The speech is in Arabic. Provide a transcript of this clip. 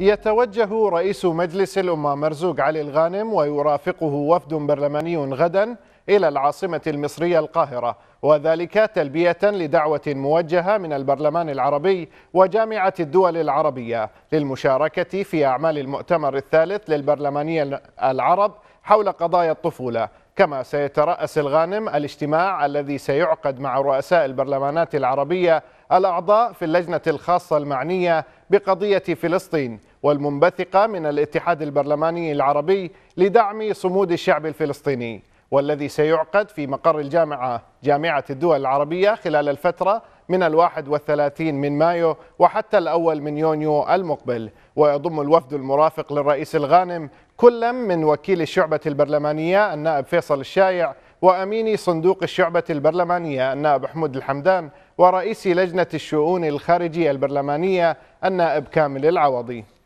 يتوجه رئيس مجلس الأمة مرزوق علي الغانم ويرافقه وفد برلماني غدا إلى العاصمة المصرية القاهرة وذلك تلبية لدعوة موجهة من البرلمان العربي وجامعة الدول العربية للمشاركة في أعمال المؤتمر الثالث للبرلمانية العرب حول قضايا الطفولة كما سيترأس الغانم الاجتماع الذي سيعقد مع رؤساء البرلمانات العربية الأعضاء في اللجنة الخاصة المعنية بقضية فلسطين والمنبثقة من الاتحاد البرلماني العربي لدعم صمود الشعب الفلسطيني والذي سيعقد في مقر الجامعة جامعة الدول العربية خلال الفترة من الواحد والثلاثين من مايو وحتى الأول من يونيو المقبل ويضم الوفد المرافق للرئيس الغانم كلا من وكيل الشعبة البرلمانية النائب فيصل الشايع وأمين صندوق الشعبة البرلمانية النائب حمود الحمدان ورئيس لجنة الشؤون الخارجية البرلمانية النائب كامل العوضي